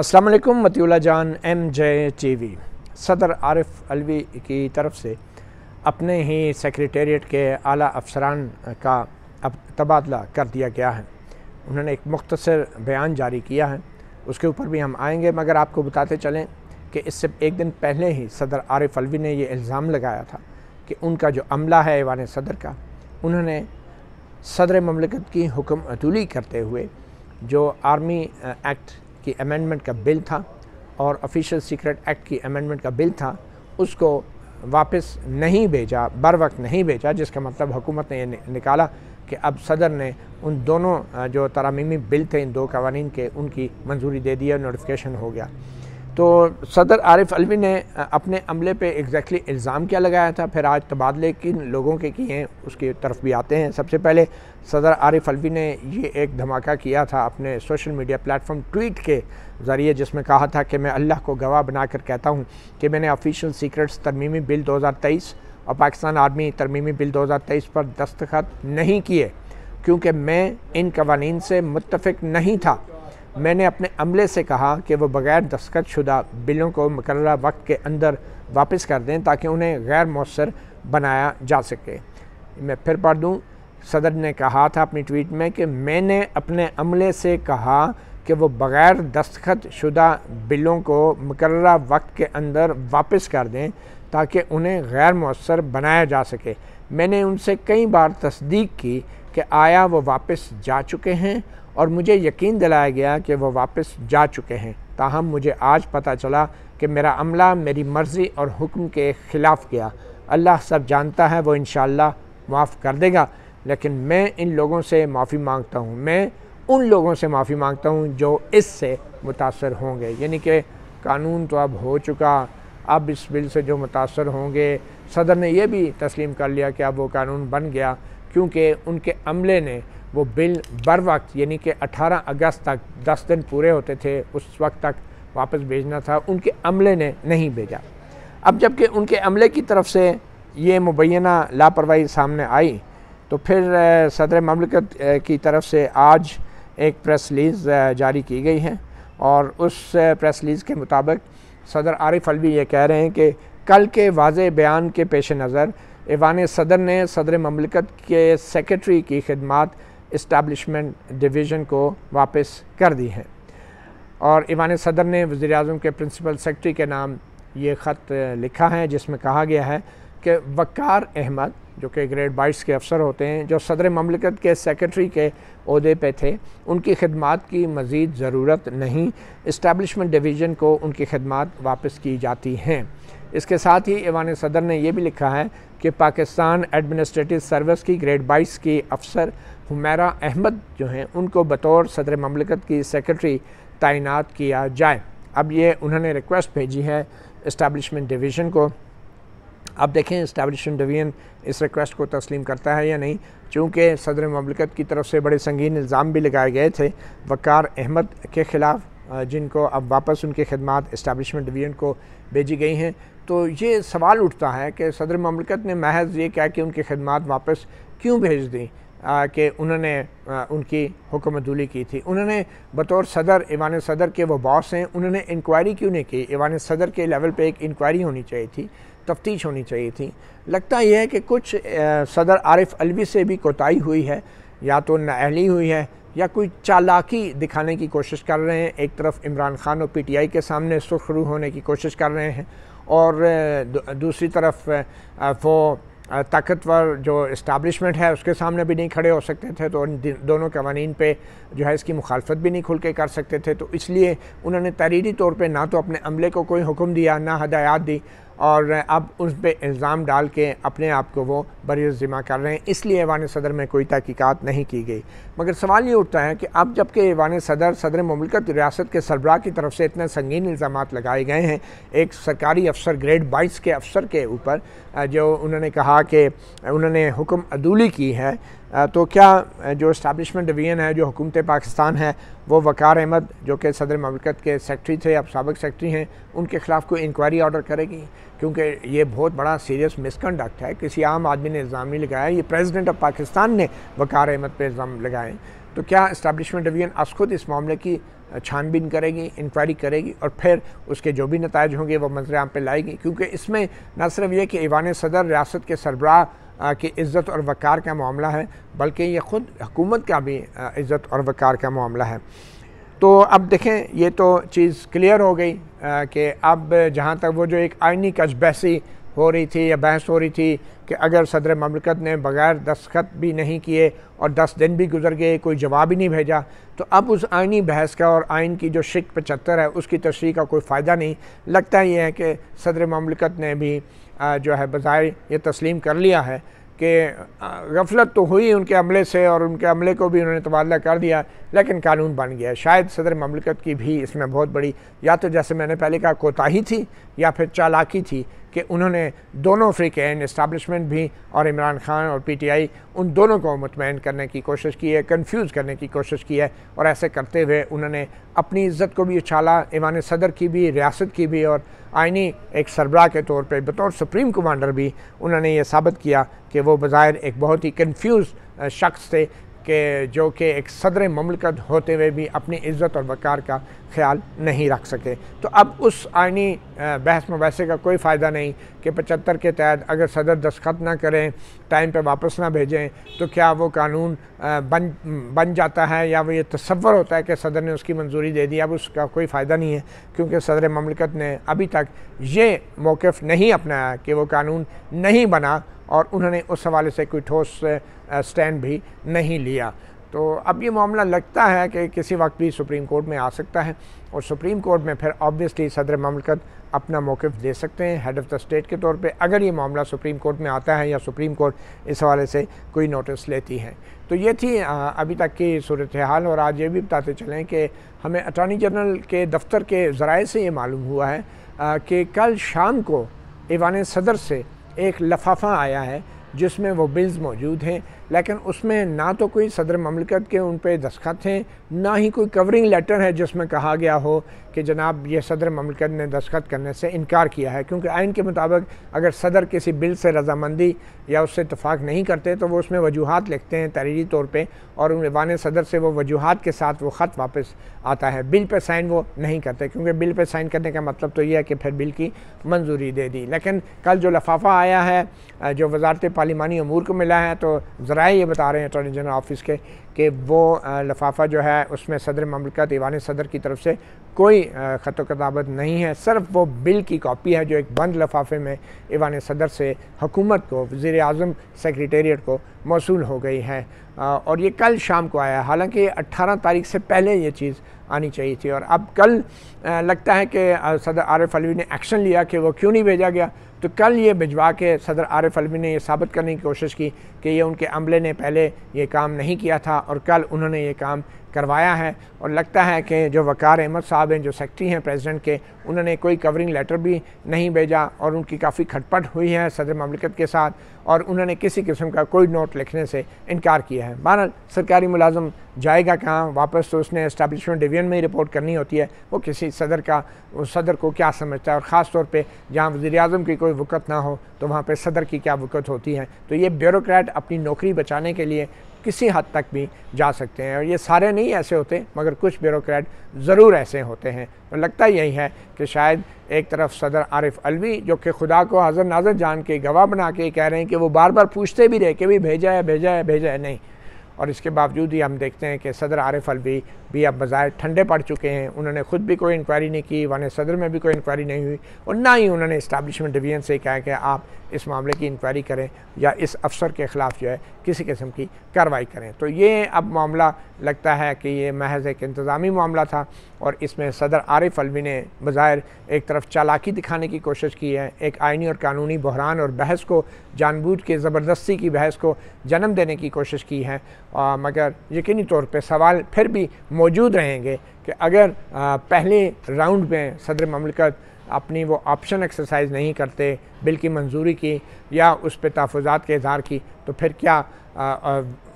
अस्सलाम मतीला जान M T TV सदर आरिफ अलवी की तरफ से अपने ही सेक्रेटेरिएट के आला अफसरान का अब तबादला कर दिया गया है उन्होंने एक मुख्तसर बयान जारी किया है उसके ऊपर भी हम आएंगे मगर आपको बताते चलें कि इससे एक दिन पहले ही सदर आरिफ अलवी ने यह इल्ज़ाम लगाया था कि उनका जो अमला है ऐवान सदर का उन्होंने सदर ममलिकत की हुक्म अतूली करते हुए जो आर्मी एक्ट की अमेंडमेंट का बिल था और ऑफिशियल सीक्रेट एक्ट की अमेंडमेंट का बिल था उसको वापस नहीं भेजा बर वक्त नहीं भेजा जिसका मतलब हुकूमत ने यह निकाला कि अब सदर ने उन दोनों जो तरामीमी बिल थे इन दो कवानीन के उनकी मंजूरी दे दी है नोटिफिकेशन हो गया तो सदर आरिफ अलवी ने अपने अमले पे एग्जैक्टली exactly इल्ज़ाम क्या लगाया था फिर आज तबादले किन लोगों के किए हैं उसकी तरफ भी आते हैं सबसे पहले सदर आरिफ अलवी ने ये एक धमाका किया था अपने सोशल मीडिया प्लेटफॉर्म ट्वीट के ज़रिए जिसमें कहा था कि मैं अल्लाह को गवाह बनाकर कहता हूँ कि मैंने ऑफिशियल सीक्रेट्स तरमीमी बिल दो और पाकिस्तान आर्मी तरमीमी बिल दो पर दस्तखत नहीं किए क्योंकि मैं इन कवानीन से मुतफिक नहीं था मैंने अपने अमले से कहा कि वह बग़ैर दस्खत शुदा बिलों को मुकर वक्त के अंदर वापस कर दें ताकि उन्हें गैर मौसर बनाया जा सके मैं फिर पढ़ दूँ सदर ने कहा था अपनी ट्वीट में कि मैंने अपने अमले से कहा कि वो बग़ैर दस्तखत शुदा बिलों को मुकर वक्त के अंदर वापस कर दें ताकि उन्हें गैर मौसर बनाया जा सके मैंने उनसे कई बार तस्दीक की कि आया वो वापस जा चुके हैं और मुझे यकीन दिलाया गया कि वह वापस जा चुके हैं ताहम मुझे आज पता चला कि मेरा अमला मेरी मर्ज़ी और हुक्म के ख़िलाफ़ गया अल्लाह सब जानता है वो इन माफ़ कर देगा लेकिन मैं इन लोगों से माफ़ी मांगता हूँ मैं उन लोगों से माफ़ी मांगता हूँ जो इससे मुतासर होंगे यानी कि कानून तो अब हो चुका अब इस बिल से जो मुतासर होंगे सदर ने यह भी तस्लीम कर लिया कि अब वो कानून बन गया क्योंकि उनके अमले ने वो बिल बर वक्त यानी कि 18 अगस्त तक 10 दिन पूरे होते थे उस वक्त तक वापस भेजना था उनके अमले ने नहीं भेजा अब जबकि उनके अमले की तरफ से ये मुबैना लापरवाही सामने आई तो फिर सदर ममलिकत की तरफ से आज एक प्रेस रिलीज़ जारी की गई है और उस प्रेस रिलीज़ के मुताबिक सदर आरिफ अलवी ये कह रहे हैं कि कल के वाज बयान के पेश नज़र ईवान सदर ने सदर ममलिकत के सेक्रेटरी की खदमात इस्टबलिशमेंट डिवीज़न को वापस कर दी है और ईवान सदर ने वज़ी अजम के प्रिंसिपल सेक्रटरी के नाम ये ख़त लिखा है जिसमें कहा गया है कि वक़ार अहमद जो कि ग्रेड बाइट्स के अफसर होते हैं जो सदर ममलिकत के सेक्रटरी के अहदे पे थे उनकी खदमात की मज़ीद ज़रूरत नहीं इस्टबलिशमेंट डिवीज़न को उनकी खदमात वापस की जाती हैं इसके साथ ही ईवान सदर ने यह भी लिखा है कि पाकिस्तान एडमिनिस्ट्रेटिव सर्विस की ग्रेड बाइट्स की अफसर हमेरा अहमद जो हैं उनको बतौर सदर ममलिकत की सेक्रेटरी तैनात किया जाए अब ये उन्होंने रिक्वेस्ट भेजी है इस्टबलिशमेंट डिवीज़न को अब देखें इस्टबलिशमेंट डिवीज़न इस रिक्वेस्ट को तस्लीम करता है या नहीं चूँकि सदर ममलिकत की तरफ से बड़े संगीन इल्ज़ाम भी लगाए गए थे वक़ार अहमद के ख़िलाफ़ जिनको अब वापस उनकी खदमात इस्टबलिशमेंट डिवीज़न को भेजी गई हैं तो ये सवाल उठता है कि सदर ममलिकत ने महज ये क्या कि उनकी खदमात वापस क्यों भेज दी के उन्होंने उनकी हुक्मदुली की थी उन्होंने बतौर सदर ईवान सदर के वो बॉस हैं उन्होंने इंक्वायरी क्यों नहीं की ईवान सदर के लेवल पे एक इंक्वायरी होनी चाहिए थी तफ्तीश होनी चाहिए थी लगता यह है कि कुछ सदर आरिफ अलवी से भी कोताही हुई है या तो नाअहली हुई है या कोई चालाकी दिखाने की कोशिश कर रहे हैं एक तरफ इमरान खान और पी के सामने सुखरू होने की कोशिश कर रहे हैं और दूसरी तरफ वो ताकतवर जो इस्टबलिशमेंट है उसके सामने भी नहीं खड़े हो सकते थे तो उन दोनों कवानी पे जो है इसकी मुखालफत भी नहीं खुल के कर सकते थे तो इसलिए उन्होंने तहरीरी तौर पर ना तो अपने अमले को कोई हुक्म दिया ना हदायत दी और अब उस पर इल्ज़ाम डाल के अपने आप को वो बरी ज़िमा कर रहे हैं इसलिए ऐवान सदर में कोई तहकीक़ात नहीं की गई मगर सवाल ये उठता है कि अब जबकि ऐवान सदर सदर ममलकत रियासत के सरबरा की तरफ से इतने संगीन इल्ज़ाम लगाए गए हैं एक सरकारी अफसर ग्रेड बाईस के अफसर के ऊपर जो उन्होंने कहा कि उन्होंने हुक्म अदूली की है तो क्या जो इस्टबलिशमेंट डिवीजन है जो हुकूमत पाकिस्तान है वो वक़ार अहमद जो कि सदर ममलिकत के सेक्रटरी थे अब सबक सेक्रटरी हैं उनके ख़िलाफ़ कोई इंक्वायरी ऑर्डर करेगी क्योंकि ये बहुत बड़ा सीरियस मिसकंडक्ट है किसी आम आदमी ने इल्ज़ाम नहीं लगाया ये प्रेजिडेंट ऑफ पाकिस्तान ने वक़ार अहमद पर इल्ज़ाम लगाए तो क्या इस्टबलिशमेंट डिवीजन अस खुद इस मामले की छानबीन करेगी इंक्वायरी करेगी और फिर उसके जो भी नतज होंगे वो आम पर लाएगी क्योंकि इसमें न सिर्फ ये कि ईवान सदर रियासत के सरबराह की इज़्ज़त और वक़ार का मामला है बल्कि ये ख़ुद हुकूमत का भी इज़्ज़त और वक़ार का मामला है तो अब देखें ये तो चीज़ क्लियर हो गई कि अब जहाँ तक वो जो एक आइनी कश हो रही थी या बहस हो रही थी कि अगर सदर ममलकत ने बग़ैर दस्खत भी नहीं किए और दस दिन भी गुजर गए कोई जवाब ही नहीं भेजा तो अब उस आइनी बहस का और आइन की जो शिक पचहत्तर है उसकी तशरी का कोई फ़ायदा नहीं लगता ये है कि सदर ममलकत ने भी जो है बज़ाहिर ये तस्लीम कर लिया है कि गफलत तो हुई उनके अमले से और उनके अमले को भी उन्होंने तबादला कर दिया लेकिन कानून बन गया शायद सदर ममलकत की भी इसमें बहुत बड़ी या तो जैसे मैंने पहले कहा कोताही थी या फिर चालाकी थी कि उन्होंने दोनों अफ्रीकी एंड इस्टबलिशमेंट भी और इमरान खान और पीटीआई उन दोनों को मुतमैन करने की कोशिश की है कन्फ्यूज़ करने की कोशिश की है और ऐसे करते हुए उन्होंने अपनी इज़्ज़त को भी उछाला ईमान सदर की भी रियासत की भी और आइनी एक सरबरा के तौर पर बतौर सुप्रीम कमांडर भी उन्होंने ये साबित किया कि वो बज़ाहिर एक बहुत ही कन्फ्यूज़ शख्स थे कि जो कि एक सदर ममलकत होते हुए भी अपनी इज़्ज़त और वक़ार का ख्याल नहीं रख सके तो अब उस आइनी बहस मुबैसे का कोई फ़ायदा नहीं कि पचहत्तर के तहत अगर सदर दस्खत ना करें टाइम पे वापस ना भेजें तो क्या वो कानून बन बन जाता है या वो ये तस्वर होता है कि सदर ने उसकी मंजूरी दे दी अब उसका कोई फ़ायदा नहीं है क्योंकि सदर ममलिकत ने अभी तक ये मौक़ नहीं अपनाया कि वो कानून नहीं बना और उन्होंने उस हवाले से कोई ठोस स्टैंड भी नहीं लिया तो अब ये मामला लगता है कि किसी वक्त भी सुप्रीम कोर्ट में आ सकता है और सुप्रीम कोर्ट में फिर ऑब्वियसली सदर ममलकत अपना मौक़ दे सकते हैं हेड ऑफ़ द स्टेट के तौर पे अगर ये मामला सुप्रीम कोर्ट में आता है या सुप्रीम कोर्ट इस हवाले से कोई नोटिस लेती है तो ये थी अभी तक की सूरत हाल और आज ये भी बताते चलें कि हमें अटॉर्नी जनरल के दफ्तर के ज़राए से ये मालूम हुआ है कि कल शाम को ईवान सदर से एक लफाफा आया है जिसमें वो बिल्स मौजूद हैं लेकिन उसमें ना तो कोई सदर ममलिकत के उन पर दस्खत हैं ना ही कोई कवरिंग लेटर है जिसमें कहा गया हो कि जनाब ये सदर ममलिकत ने दस्खत करने से इनकार किया है क्योंकि आइन के मुताबिक अगर सदर किसी बिल से रजामंदी या उससे इतफाक़ नहीं करते तो वो उसमें वजूहत लिखते हैं तहरीरी तौर पर और वान सदर से वो वजूहत के साथ वो ख़त वापस आता है बिल पर साइन वो नहीं करते क्योंकि बिल पर साइन करने का मतलब तो यह है कि फिर बिल की मंजूरी दे दी लेकिन कल जो लफाफा आया है जो वजारत पार्लिमानी अमूर को मिला है तो ज़रा कराएं ये बता रहे हैं अटॉर्नी जनरल ऑफिस के कि वो लफाफा जो है उसमें सदर ममलिका दीवान सदर की तरफ से कोई ख़त कताबत नहीं है सिर्फ वो बिल की कापी है जो एक बंद लफाफे में ईवान सदर से हुकूमत को वज़र अजम सेक्रटेरिएट को मौसू हो गई है और ये कल शाम को आया हालांकि अट्ठारह तारीख से पहले ये चीज़ आनी चाहिए थी और अब कल लगता है कि सदर आरिफ अलवी ने एक्शन लिया कि वो क्यों नहीं भेजा गया तो कल ये भिजवा के सदर आरिफ अलवी ने यह साबित करने की कोशिश की कि ये उनके अमले ने पहले ये काम नहीं किया था और कल उन्होंने ये काम करवाया है और लगता है कि जो वकार अहमद साहब हैं जो सेक्रेटरी हैं प्रेसिडेंट के उन्होंने कोई कवरिंग लेटर भी नहीं भेजा और उनकी काफ़ी खटपट हुई है सदर ममलिकत के साथ और उन्होंने किसी किस्म का कोई नोट लिखने से इनकार किया है बहरहाल सरकारी मुलाजम जाएगा कहाँ वापस तो उसने इस्टबलिशमेंट डिवीजन में ही रिपोर्ट करनी होती है वो किसी सदर का उस सदर को क्या समझता है और ख़ास तौर पर जहाँ वजी अजम की कोई वक़त ना हो तो वहाँ पर सदर की क्या वक़त होती है तो ये ब्यूरोक्रेट अपनी नौकरी बचाने के लिए किसी हद तक भी जा सकते हैं और ये सारे नहीं ऐसे होते मगर कुछ ब्यूरोक्रेट ज़रूर ऐसे होते हैं और लगता यही है कि शायद एक तरफ सदर आरिफ अलवी जो कि खुदा को हज़र नाजर जान के गवाह बना के कह रहे हैं कि वो बार बार पूछते भी रहे कि भाई भेजा है भेजा है भेजा है नहीं और इसके बावजूद ही हम देखते हैं कि सदर आरिफ अलवी भी अब बज़ाहिर ठंडे पड़ चुके हैं उन्होंने खुद भी कोई इंक्वायरी नहीं की वान सदर में भी कोई इंक्वायरी नहीं हुई और ना ही उन्होंने इस्टबलिशमेंट डिवीजन से कहा कि आप इस मामले की इंक्वायरी करें या इस अफसर के ख़िलाफ़ जो है किसी किस्म की कार्रवाई करें तो ये अब मामला लगता है कि ये महज एक इंतज़ामी मामला था और इसमें सदर आरिफ अलवी ने बज़ाहिर एक तरफ चालाकी दिखाने की कोशिश की है एक आइनी और कानूनी बहरान और बहस को जानबूझ के ज़बरदस्ती की बहस को जन्म देने की कोशिश की है आ, मगर यकीनी तौर पर सवाल फिर भी मौजूद रहेंगे कि अगर पहले राउंड में सदर ममलिकत अपनी वो ऑप्शन एक्सरसाइज नहीं करते बिल की मंजूरी की या उस पर तहफात के इजहार की तो फिर क्या आ, आ,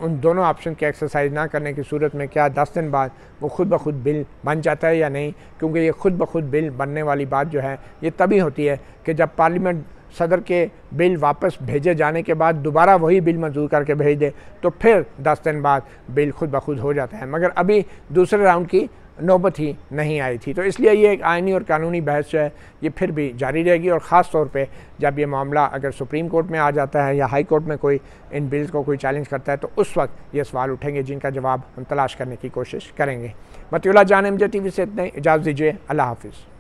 उन दोनों ऑप्शन के एक्सरसाइज ना करने की सूरत में क्या दस दिन बाद वो खुद ब खुद बिल बन जाता है या नहीं क्योंकि ये खुद ब खुद बिल बनने वाली बात जो है ये तभी होती है कि जब पार्लियामेंट सदर के बिल वापस भेजे जाने के बाद दोबारा वही बिल मंजूर करके भेज दे तो फिर दस दिन बाद बिल खुद ब खुद हो जाता है मगर अभी दूसरे राउंड की नौबत ही नहीं आई थी तो इसलिए ये एक आइनी और कानूनी बहस जो है ये फिर भी जारी रहेगी और ख़ास तौर पे जब ये मामला अगर सुप्रीम कोर्ट में आ जाता है या हाई कोर्ट में कोई इन बिल्स को कोई चैलेंज करता है तो उस वक्त ये सवाल उठेंगे जिनका जवाब हम तलाश करने की कोशिश करेंगे मतियला जान एम टी वी से इतने इजाज़त दीजिए अल्लाह हाफिज़